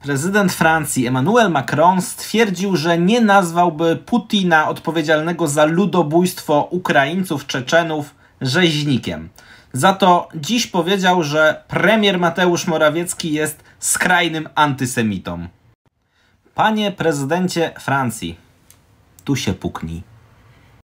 Prezydent Francji Emmanuel Macron stwierdził, że nie nazwałby Putina odpowiedzialnego za ludobójstwo Ukraińców Czeczenów rzeźnikiem. Za to dziś powiedział, że premier Mateusz Morawiecki jest skrajnym antysemitą. Panie prezydencie Francji, tu się puknij.